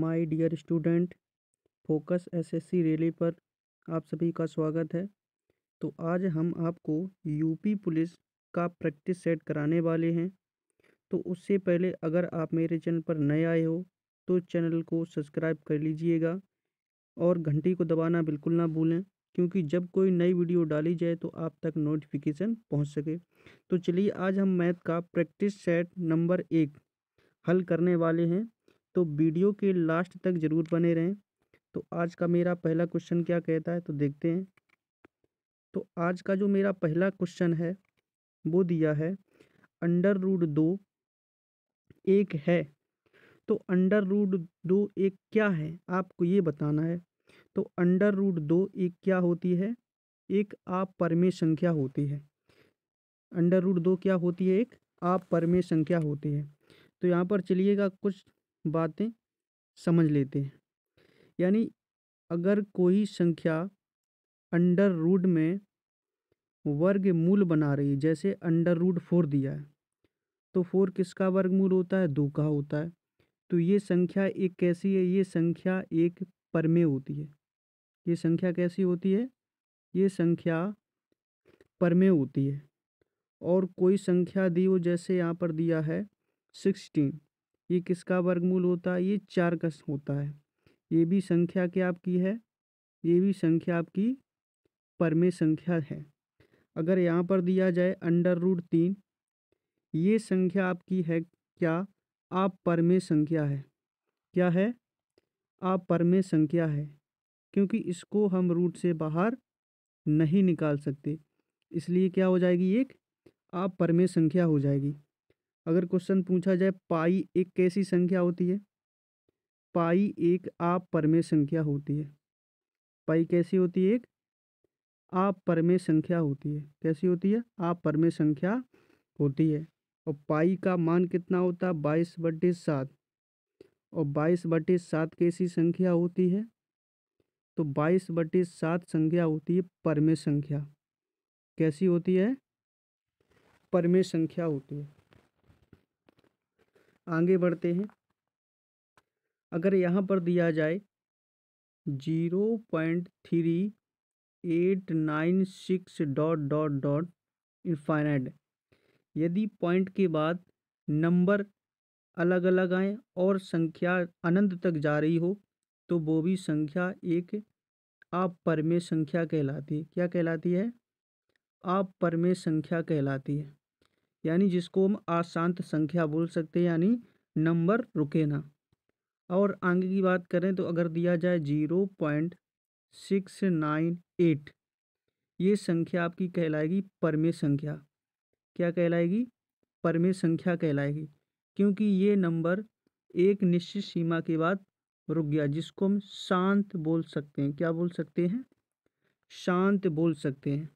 my dear student focus SSC rally पर आप सभी का स्वागत है तो आज हम आपको यूपी पुलिस का प्रैक्टिस सेट कराने वाले हैं तो उससे पहले अगर आप मेरे चैनल पर नए आए हो तो चैनल को सब्सक्राइब कर लीजिएगा और घंटी को दबाना बिल्कुल ना भूलें क्योंकि जब कोई नई वीडियो डाली जाए तो आप तक नोटिफिकेशन पहुंच सके तो चलिए आज हम मैथ का प्रैक्टिस सेट नंबर एक हल करने वाले हैं तो वीडियो के लास्ट तक ज़रूर बने रहें तो आज का मेरा पहला क्वेश्चन क्या कहता है तो देखते हैं तो आज का जो मेरा पहला क्वेश्चन है वो दिया है अंडर रूट दो एक है तो अंडर रूट दो एक क्या है आपको ये बताना है तो अंडर रूट दो एक क्या होती है एक आप परमेय संख्या होती है अंडर रूट दो क्या होती है एक आप परमेय संख्या होती है तो यहाँ पर चलिएगा कुछ बातें समझ लेते हैं यानी अगर कोई संख्या अंडर रूड में वर्ग मूल बना रही है जैसे अंडर रूड फोर दिया है तो फोर किसका वर्ग मूल होता है दो का होता है तो ये संख्या एक कैसी है ये संख्या एक परमे होती है ये संख्या कैसी होती है ये संख्या परमे होती है और कोई संख्या दी हो जैसे यहाँ पर दिया है सिक्सटीन ये किसका वर्गमूल होता है ये चार का होता है ये भी संख्या क्या आपकी है ये भी संख्या आपकी परमे संख्या है अगर यहाँ पर दिया जाए अंडर रूट तीन ये संख्या आपकी है क्या आप परमे संख्या है क्या है आप परमे संख्या है क्योंकि इसको हम रूट से बाहर नहीं निकाल सकते इसलिए क्या हो जाएगी एक आप परमे संख्या हो जाएगी अगर क्वेश्चन पूछा जाए पाई एक कैसी संख्या होती है पाई एक आप परमे संख्या होती है पाई कैसी होती है एक आप परमे संख्या होती है कैसी होती है आप परमे संख्या होती है और पाई का मान कितना होता है बाईस बटे सात और बाईस बटे सात कैसी संख्या होती है तो बाईस बटे सात संख्या होती है परमेय संख्या कैसी होती है परमेय संख्या होती है आगे बढ़ते हैं अगर यहाँ पर दिया जाए zero point three eight nine six dot dot dot infinite यदि पॉइंट के बाद नंबर अलग अलग आए और संख्या अनंत तक जा रही हो तो वो भी संख्या एक आप अपरमेय संख्या कहलाती है क्या कहलाती है आप अपरमेय संख्या कहलाती है यानी जिसको हम आशांत संख्या बोल सकते हैं यानी नंबर रुके ना और आगे की बात करें तो अगर दिया जाए zero point six nine eight ये संख्या आपकी कहलाएगी परमे संख्या क्या कहलाएगी परमे संख्या कहलाएगी क्योंकि ये नंबर एक निश्चित सीमा के बाद रुक गया जिसको हम शांत बोल सकते हैं क्या बोल सकते हैं शांत बोल सकते हैं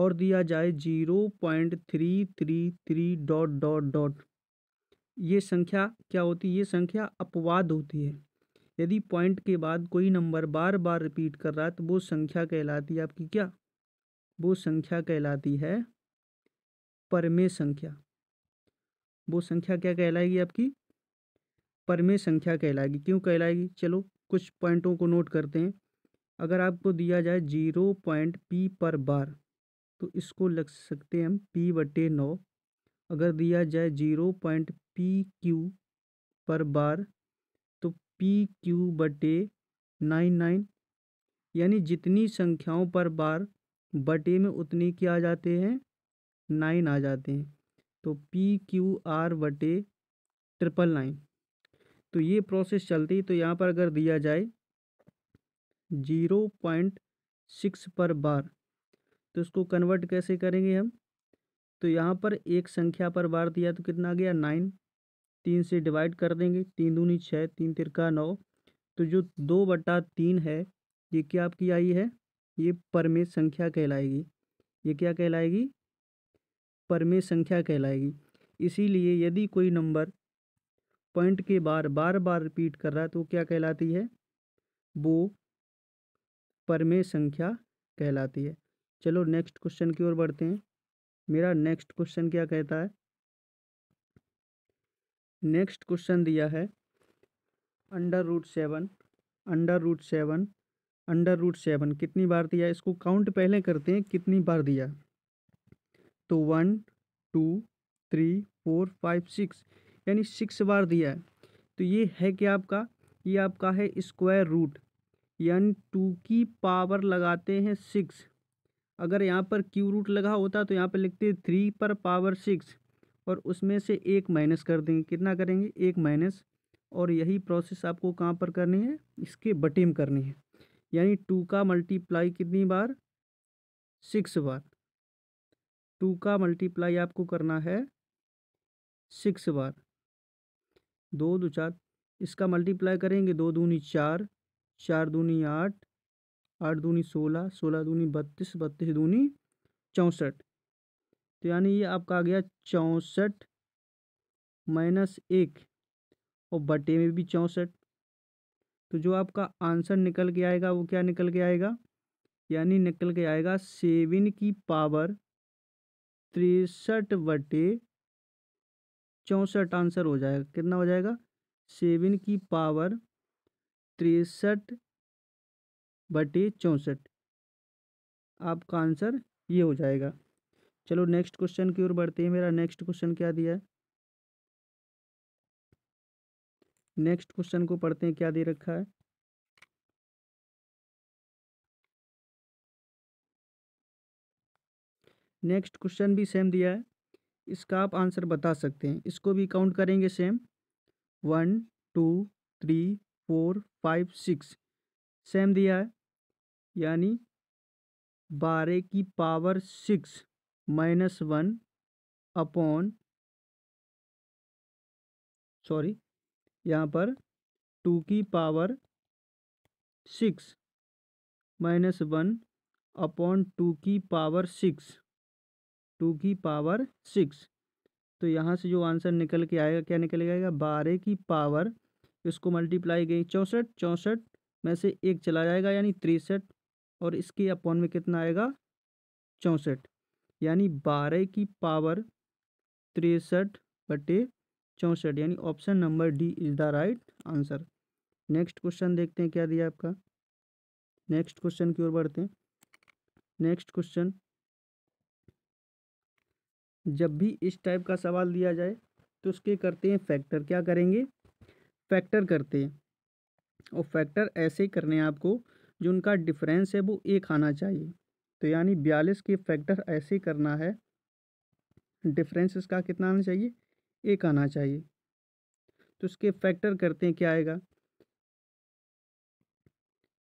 और दिया जाए zero point three three three dot dot dot ये संख्या क्या होती है ये संख्या अपवाद होती है यदि पॉइंट के बाद कोई नंबर बार बार रिपीट कर रहा है तो वो संख्या कहलाती है आपकी क्या वो संख्या कहलाती है परमे संख्या वो संख्या क्या कहलाएगी आपकी परमे संख्या कहलाएगी क्यों कहलाएगी चलो कुछ पॉइंटों को नोट करते हैं अगर आपको दिया जाए जीरो पॉइंट पी पर बार तो इसको लग सकते हैं हम पी बटे नौ अगर दिया जाए जीरो पॉइंट पी क्यू पर बार तो पी क्यू बटे नाइन नाइन यानी जितनी संख्याओं पर बार बटे में उतने क्या आ जाते हैं नाइन आ जाते हैं तो पी क्यू आर बटे ट्रिपल नाइन तो ये प्रोसेस चलती तो यहाँ पर अगर दिया जाए ज़ीरो पॉइंट सिक्स पर बार तो इसको कन्वर्ट कैसे करेंगे हम तो यहाँ पर एक संख्या पर बार दिया तो कितना आ गया नाइन तीन से डिवाइड कर देंगे तीन दूनी छः तीन तिरका नौ तो जो दो बटा तीन है ये क्या आपकी आई है ये परमे संख्या कहलाएगी ये क्या कहलाएगी परमे संख्या कहलाएगी इसीलिए यदि कोई नंबर पॉइंट के बार बार बार रिपीट कर रहा है तो क्या कहलाती है वो परमेय संख्या कहलाती है चलो नेक्स्ट क्वेश्चन की ओर बढ़ते हैं मेरा नेक्स्ट क्वेश्चन क्या कहता है नेक्स्ट क्वेश्चन दिया है under root seven under root seven under root seven कितनी बार दिया इसको काउंट पहले करते हैं कितनी बार दिया तो one two three four five six यानी सिक्स बार दिया है तो ये है क्या आपका ये आपका है स्क्वायर रूट यानी टू की पावर लगाते हैं सिक्स अगर यहाँ पर क्यू रूट लगा होता तो यहाँ पर लिखते थ्री पर पावर सिक्स और उसमें से एक माइनस कर देंगे कितना करेंगे एक माइनस और यही प्रोसेस आपको कहाँ पर करनी है इसके बटे में करनी है यानी टू का मल्टीप्लाई कितनी बार सिक्स बार टू का मल्टीप्लाई आपको करना है सिक्स बार दो दो चार इसका मल्टीप्लाई करेंगे दो दूनी चार चार दूनी आठ आठ दूनी सोलह सोलह दूनी बत्तीस बत्तीस दूनी चौंसठ तो यानी ये आपका आ गया चौंसठ माइनस एक और बटे में भी चौंसठ तो जो आपका आंसर निकल के आएगा वो क्या निकल के आएगा यानी निकल के आएगा सेवन की पावर तिरसठ बटे चौंसठ आंसर हो जाएगा कितना हो जाएगा सेवन की पावर तिरसठ बटे चौंसठ आपका आंसर ये हो जाएगा चलो नेक्स्ट क्वेश्चन की ओर बढ़ते हैं मेरा नेक्स्ट क्वेश्चन क्या दिया है नेक्स्ट क्वेश्चन को पढ़ते हैं क्या दे रखा है नेक्स्ट क्वेश्चन भी सेम दिया है इसका आप आंसर बता सकते हैं इसको भी काउंट करेंगे same one two three four five six same दिया है यानी बारह की power six minus one upon sorry यहाँ पर टू की power six minus one upon two की पावर सिक्स टू की पावर सिक्स तो यहाँ से जो आंसर निकल के आएगा क्या निकल जाएगा आएगा बारह की पावर इसको मल्टीप्लाई गई चौंसठ चौंसठ में से एक चला जाएगा यानी तिरसठ और इसके अपॉन में कितना आएगा चौंसठ यानी बारह की पावर तिरसठ बटे चौंसठ यानी option number D is the right answer next question देखते हैं क्या दिया आपका नेक्स्ट क्वेश्चन की ओर बढ़ते हैं नेक्स्ट क्वेश्चन जब भी इस टाइप का सवाल दिया जाए तो उसके करते हैं फैक्टर क्या करेंगे फैक्टर करते हैं और फैक्टर ऐसे करने हैं आपको जो उनका डिफरेंस है वो एक आना चाहिए तो यानी बयालीस के फैक्टर ऐसे करना है डिफरेंस इसका कितना आना चाहिए एक आना चाहिए तो इसके फैक्टर करते हैं क्या आएगा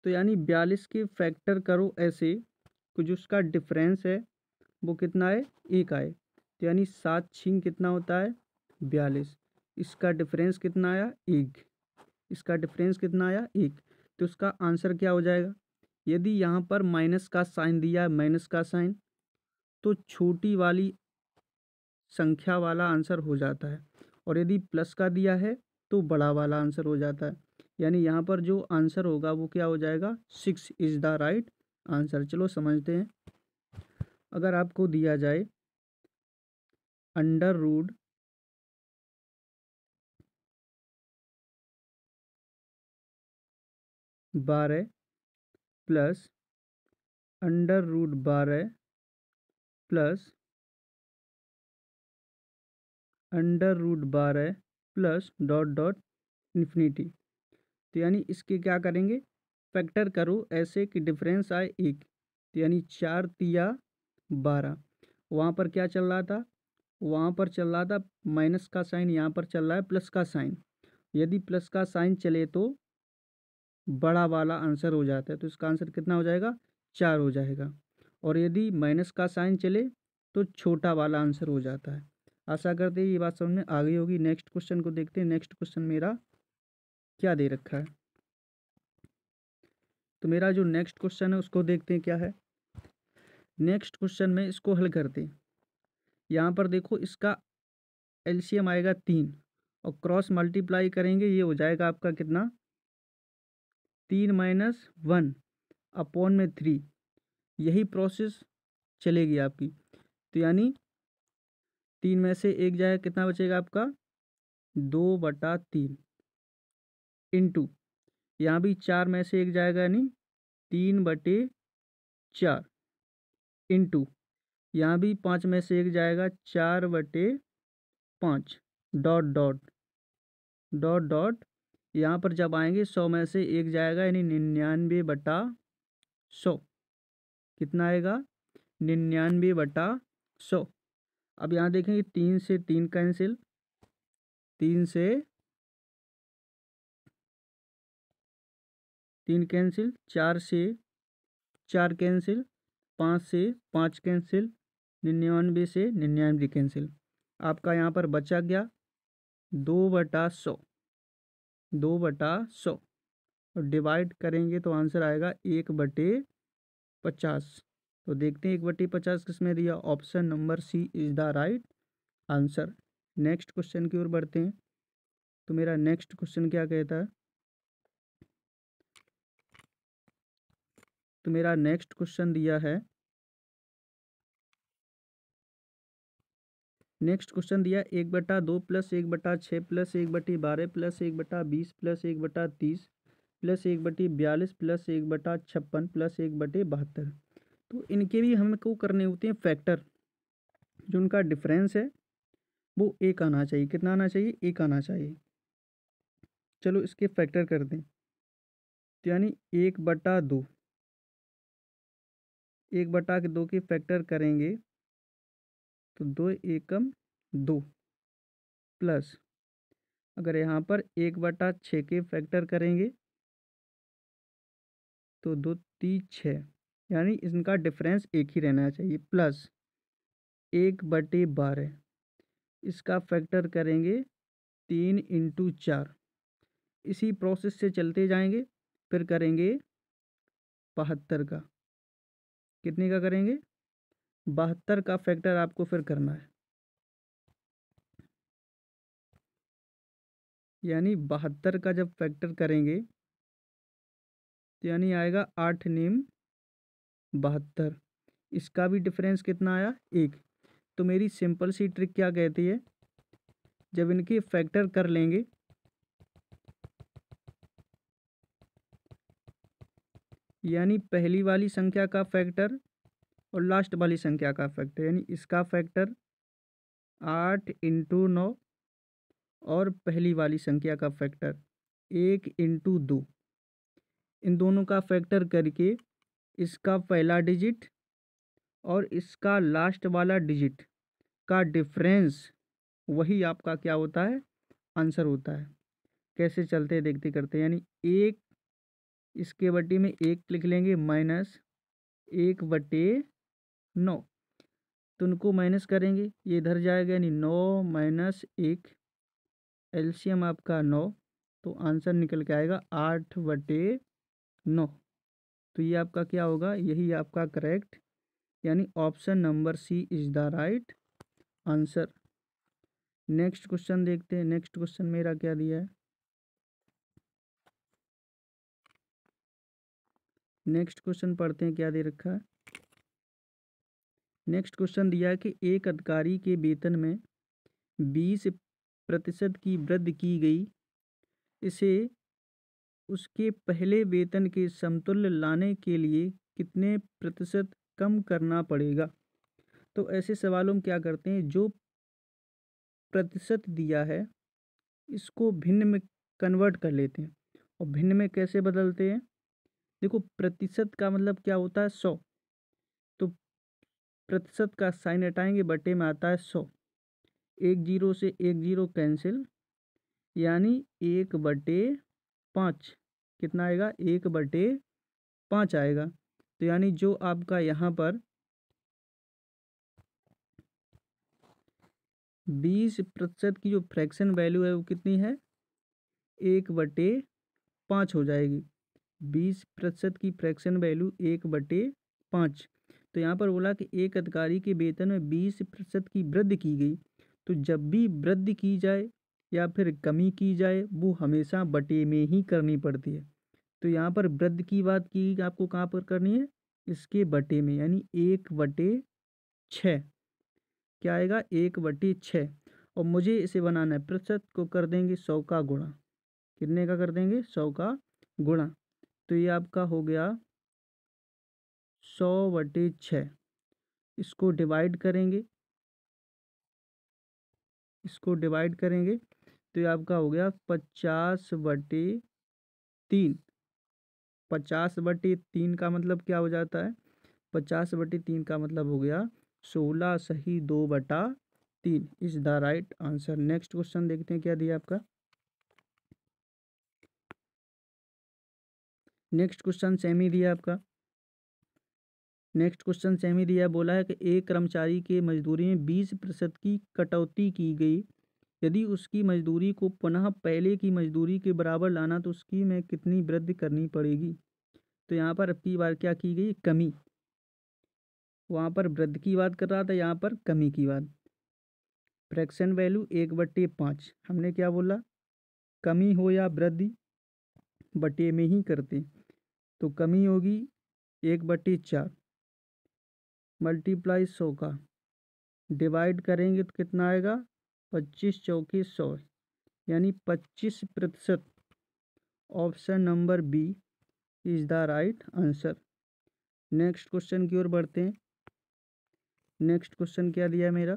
तो यानी बयालीस के फैक्टर करो ऐसे कि जो उसका डिफरेंस है वो कितना है एक आए तो यानी सात छीन कितना होता है बयालीस इसका डिफरेंस कितना आया एक इसका डिफरेंस कितना आया एक तो आंसर क्या हो जाएगा यदि यहाँ पर माइनस का साइन दिया है माइनस का साइन तो छोटी वाली संख्या वाला आंसर हो जाता है और यदि प्लस का दिया है तो बड़ा वाला आंसर हो जाता है यानी यहाँ पर जो आंसर होगा वो क्या हो जाएगा six is the right answer चलो समझते हैं अगर आपको दिया जाए अंडर रूड बारह प्लस अंडर रूट बारह प्लस अंडर रूट बारह प्लस डॉट डॉट इन्फिनिटी तो यानी इसके क्या करेंगे फैक्टर करो ऐसे कि डिफरेंस आए एक तो यानी चार तिया बारह वहाँ पर क्या चल रहा था वहाँ पर चल रहा था माइनस का साइन यहाँ पर चल रहा है प्लस का साइन यदि प्लस का साइन चले तो बड़ा वाला आंसर हो जाता है तो इसका आंसर कितना हो जाएगा चार हो जाएगा और यदि माइनस का साइन चले तो छोटा वाला आंसर हो जाता है आशा करते हैं ये बात समझ में आ गई होगी नेक्स्ट क्वेश्चन को देखते हैं नेक्स्ट क्वेश्चन मेरा क्या दे रखा है तो मेरा जो नेक्स्ट क्वेश्चन है उसको देखते हैं क्या है नेक्स्ट क्वेश्चन में इसको हल करते यहाँ पर देखो इसका एलसीएम आएगा तीन और क्रॉस मल्टीप्लाई करेंगे ये हो जाएगा आपका कितना तीन माइनस वन अपॉन में थ्री यही प्रोसेस चलेगी आपकी तो यानी तीन में से एक जाएगा कितना बचेगा आपका दो बटा तीन इंटू यहाँ भी चार में से एक जाएगा यानी तीन बटे चार इंटू यहाँ भी पाँच में से एक जाएगा चार बटे पाँच डॉट डॉट डॉट डॉट यहाँ पर जब आएंगे सौ में से एक जाएगा यानी निन्यानवे बटा सौ कितना आएगा निन्यानवे बटा सौ अब यहाँ देखेंगे तीन से तीन कैंसिल तीन से तीन कैंसिल चार से चार कैंसिल पाँच से पाँच कैंसिल निन्यानवे से निन्यानवे कैंसिल आपका यहाँ पर बचा गया दो बटा सौ दो बटा सौ और डिवाइड करेंगे तो आंसर आएगा एक बटे पचास तो देखते हैं एक बटे पचास किसमें दिया option number C is the right answer next question की ओर बढ़ते हैं तो मेरा नेक्स्ट क्वेश्चन क्या कहता है तो मेरा नेक्स्ट क्वेश्चन दिया है नेक्स्ट क्वेश्चन दिया एक बटा दो प्लस एक बटा छः प्लस एक बटी बारह प्लस एक बटा बीस प्लस एक बटा तीस प्लस एक बटी बयालीस प्लस एक बटा छप्पन प्लस एक बटे बहत्तर तो इनके भी हमको करने होते हैं फैक्टर जो उनका डिफरेंस है वो एक आना चाहिए कितना आना चाहिए एक आना चाहिए चलो इसके फैक्टर कर दें तो यानी एक बटा दो एक बटा के दो के फैक्टर करेंगे तो दो एकम दो प्लस अगर यहाँ पर एक बटा छः के फैक्टर करेंगे तो दो ती छः यानी इनका डिफरेंस एक ही रहना चाहिए प्लस एक बटे बारह इसका फैक्टर करेंगे तीन इंटू चार इसी प्रोसेस से चलते जाएंगे फिर करेंगे बहत्तर का कितने का करेंगे बहत्तर का फैक्टर आपको फिर करना है यानी बहत्तर का जब फैक्टर करेंगे तो यानी आएगा आठ नीम बहत्तर इसका भी डिफरेंस कितना आया एक तो मेरी सिंपल सी ट्रिक क्या कहती है जब इनकी फैक्टर कर लेंगे यानी पहली वाली संख्या का फैक्टर और लास्ट वाली संख्या का फैक्टर यानी इसका फैक्टर आठ इंटू नौ और पहली वाली संख्या का फैक्टर एक इंटू दो इन दोनों का फैक्टर करके इसका पहला डिजिट और इसका लास्ट वाला डिजिट का डिफरेंस वही आपका क्या होता है आंसर होता है कैसे चलते देखते करते यानी एक इसके बटे में एक लिख लेंगे माइनस एक बटे नौ तो उनको माइनस करेंगे ये इधर जाएगा यानी नौ माइनस एक एल्शियम आपका नौ तो आंसर निकल के आएगा आठ बटे नौ तो ये आपका क्या होगा यही आपका करेक्ट यानी option number C is the right answer next question देखते हैं नेक्स्ट क्वेश्चन मेरा क्या दिया है नेक्स्ट क्वेश्चन पढ़ते हैं क्या दे रखा है नेक्स्ट क्वेश्चन दिया है कि एक अधिकारी के वेतन में बीस प्रतिशत की वृद्धि की गई इसे उसके पहले वेतन के समतुल्य लाने के लिए कितने प्रतिशत कम करना पड़ेगा तो ऐसे सवालों में क्या करते हैं जो प्रतिशत दिया है इसको भिन्न में कन्वर्ट कर लेते हैं और भिन्न में कैसे बदलते हैं देखो प्रतिशत का मतलब क्या होता है सौ प्रतिशत का साइन हटाएंगे बटे में आता है सौ एक जीरो से एक जीरो कैंसिल यानी एक बटे पाँच कितना आएगा एक बटे पाँच आएगा तो यानी जो आपका यहाँ पर बीस प्रतिशत की जो फ्रैक्शन वैल्यू है वो कितनी है एक बटे पाँच हो जाएगी बीस प्रतिशत की फ्रैक्शन वैल्यू एक बटे पाँच तो यहाँ पर बोला कि एक अधिकारी के वेतन में बीस प्रतिशत की वृद्धि की गई तो जब भी वृद्धि की जाए या फिर कमी की जाए वो हमेशा बटे में ही करनी पड़ती है तो यहाँ पर वृद्धि की बात की आपको कहाँ पर करनी है इसके बटे में यानी एक बटे छ क्या आएगा एक बटे छः और मुझे इसे बनाना है प्रतिशत को कर देंगे सौ का गुणा कितने का कर देंगे सौ का गुणा तो ये आपका हो गया सौ बटे छ इसको डिवाइड करेंगे इसको डिवाइड करेंगे तो ये आपका हो गया पचास बटे तीन पचास बटे तीन का मतलब क्या हो जाता है पचास बटे तीन का मतलब हो गया सोलह सही दो बटा तीन is the right answer next question देखते हैं क्या दिया आपका नेक्स्ट क्वेश्चन सेम ही दिया आपका नेक्स्ट क्वेश्चन सेम ही दिया बोला है कि एक कर्मचारी के मजदूरी में बीस प्रतिशत की कटौती की गई यदि उसकी मजदूरी को पुनः पहले की मजदूरी के बराबर लाना तो उसकी में कितनी वृद्धि करनी पड़ेगी तो यहाँ पर अब बार क्या की गई कमी वहाँ पर वृद्धि की बात कर रहा था यहाँ पर कमी की बात फ्रैक्शन वैल्यू एक बट्टे पाँच हमने क्या बोला कमी हो या वृद्धि बटे में ही करते तो कमी होगी एक बट्टे चार मल्टीप्लाई सौ का डिवाइड करेंगे तो कितना आएगा पच्चीस चौकी सौ यानी पच्चीस प्रतिशत option number B is the right answer next question की ओर बढ़ते हैं नेक्स्ट क्वेश्चन क्या दिया मेरा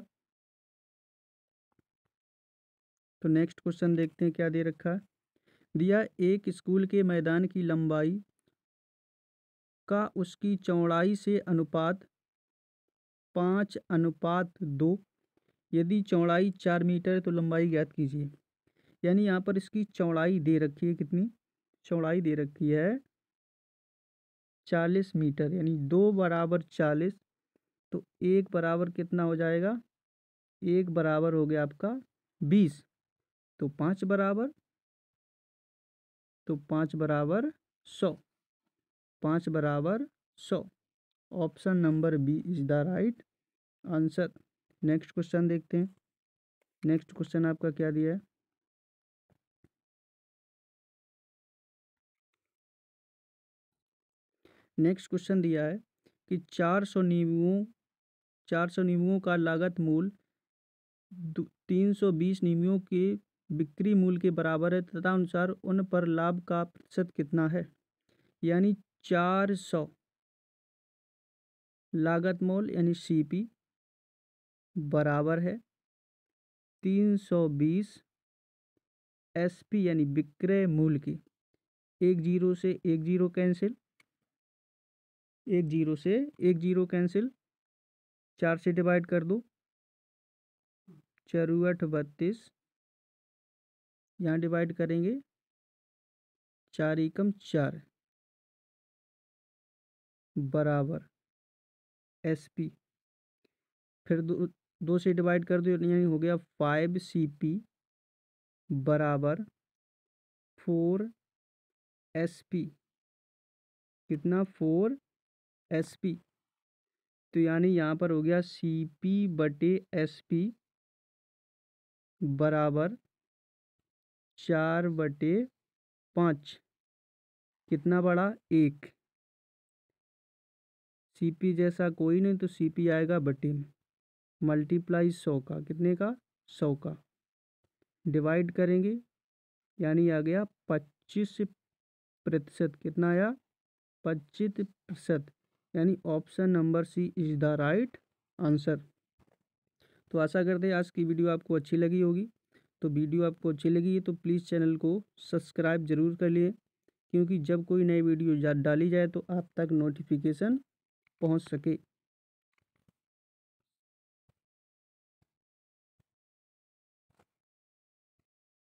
तो नेक्स्ट क्वेश्चन देखते हैं क्या दे रखा है दिया एक स्कूल के मैदान की लंबाई का उसकी चौड़ाई से अनुपात पाँच अनुपात दो यदि चौड़ाई चार मीटर है तो लंबाई ज्ञात कीजिए यानी यहाँ पर इसकी चौड़ाई दे रखी है कितनी चौड़ाई दे रखी है चालीस मीटर यानी दो बराबर चालीस तो एक बराबर कितना हो जाएगा एक बराबर हो गया आपका बीस तो पाँच बराबर तो पाँच बराबर सौ पाँच बराबर सौ option number B is the right answer next question देखते हैं नेक्स्ट क्वेश्चन आपका क्या दिया है नेक्स्ट क्वेश्चन दिया है कि चार सौ नींबुओं चार सौ नींबुओं का लागत मूल तीन सौ बीस नींबुओं के बिक्री मूल्य के बराबर है तथा अनुसार उन पर लाभ का प्रतिशत कितना है यानी चार सौ लागत मूल यानी सीपी बराबर है तीन सौ बीस एस पी यानी विक्रय मूल्य के एक जीरो से एक जीरो कैंसिल एक जीरो से एक जीरो कैंसिल चार से डिवाइड कर दो चौहठ बत्तीस यहाँ डिवाइड करेंगे चार एकम चार बराबर एस पी फिर दो दो से डिवाइड कर दो यानी हो गया फाइव सी पी बराबर फोर एस पी कितना फोर एस पी तो यानी यहाँ पर हो गया सी पी बटे एस पी बराबर चार बटे पाँच कितना बड़ा एक सी पी जैसा कोई नहीं तो सी पी आएगा बटे में मल्टीप्लाई सौ का कितने का सौ का डिवाइड करेंगे यानी आ गया पच्चीस प्रतिशत कितना आया पच्चीस प्रतिशत यानी option number C is the right answer तो आशा करते हैं आज की वीडियो आपको अच्छी लगी होगी तो वीडियो आपको अच्छी लगी है तो प्लीज़ चैनल को सब्सक्राइब जरूर कर लिए क्योंकि जब कोई नई वीडियो डाली जाए तो आप तक नोटिफिकेशन पहुंच सके